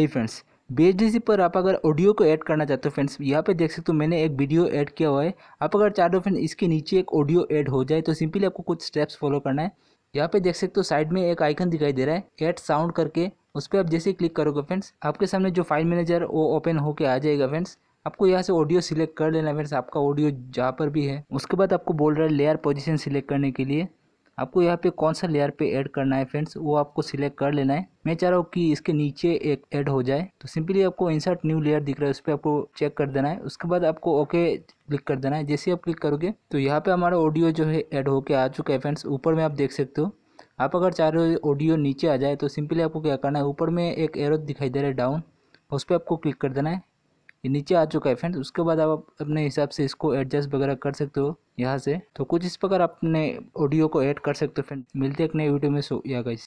है friends B पर आप अगर ऑडियो को ऐड करना चाहते हो फ्रेंड्स यहाँ पे देख सकते हो मैंने एक वीडियो ऐड किया हुआ है आप अगर चाहते हो फ्रेंड इसके नीचे एक ऑडियो ऐड हो जाए तो सिंपली आपको कुछ स्टेप्स फॉलो करना है यहाँ पे देख सकते हो साइड में एक आइकन दिखाई दे रहा है ऐड साउंड करके उस पर आप जैसे क्लिक करोगे फ्रेंड्स आपके सामने जो फाइल मैनेजर वो ओपन होकर आ जाएगा फ्रेंड्स आपको यहाँ से ऑडियो सिलेक्ट कर लेना फ्रेंड्स आपका ऑडियो जहाँ पर भी है उसके बाद आपको बोल रहा है लेयर पोजिशन सिलेक्ट करने के लिए आपको यहाँ पे कौन सा लेयर पे ऐड करना है फ्रेंड्स वो आपको सिलेक्ट कर लेना है मैं चाह रहा हूँ कि इसके नीचे एक ऐड हो जाए तो सिंपली आपको इंसर्ट न्यू लेयर दिख रहा है उस पर आपको चेक कर देना है उसके बाद आपको ओके क्लिक कर देना है जैसे आप क्लिक करोगे तो यहाँ पर हमारा ऑडियो जो है ऐड होकर आ चुका है फ्रेंड्स ऊपर में आप देख सकते हो आप अगर चाह रहे हो ऑडियो नीचे आ जाए तो सिंपली आपको क्या करना है ऊपर में एक एरो दिखाई दे रहा है डाउन उस पर आपको क्लिक कर देना है ये नीचे आ चुका है फ्रेंड्स उसके बाद आप अपने हिसाब से इसको एडजस्ट वगैरह कर सकते हो यहाँ से तो कुछ इस प्रकार अपने ऑडियो को ऐड कर सकते हो फ्रेंड मिलते हैं एक नए वीडियो में सो या गई